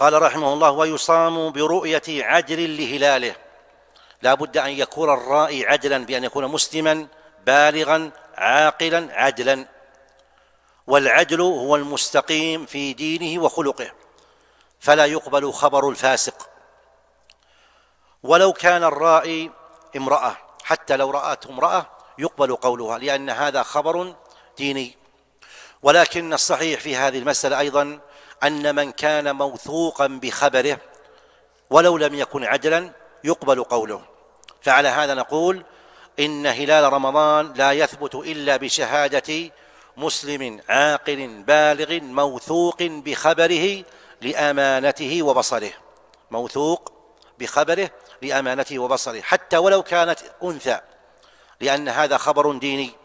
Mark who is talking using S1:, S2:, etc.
S1: قال رحمه الله ويصام برؤية عدل لهلاله لا بد أن يكون الرائي عدلا بأن يكون مسلما بالغا عاقلا عدلا والعدل هو المستقيم في دينه وخلقه فلا يقبل خبر الفاسق ولو كان الرائي امرأة حتى لو رأت امرأة يقبل قولها لأن هذا خبر ديني ولكن الصحيح في هذه المسألة أيضا أن من كان موثوقا بخبره ولو لم يكن عدلا يقبل قوله فعلى هذا نقول إن هلال رمضان لا يثبت إلا بشهادة مسلم عاقل بالغ موثوق بخبره لأمانته وبصره موثوق بخبره لأمانته وبصره حتى ولو كانت أنثى لأن هذا خبر ديني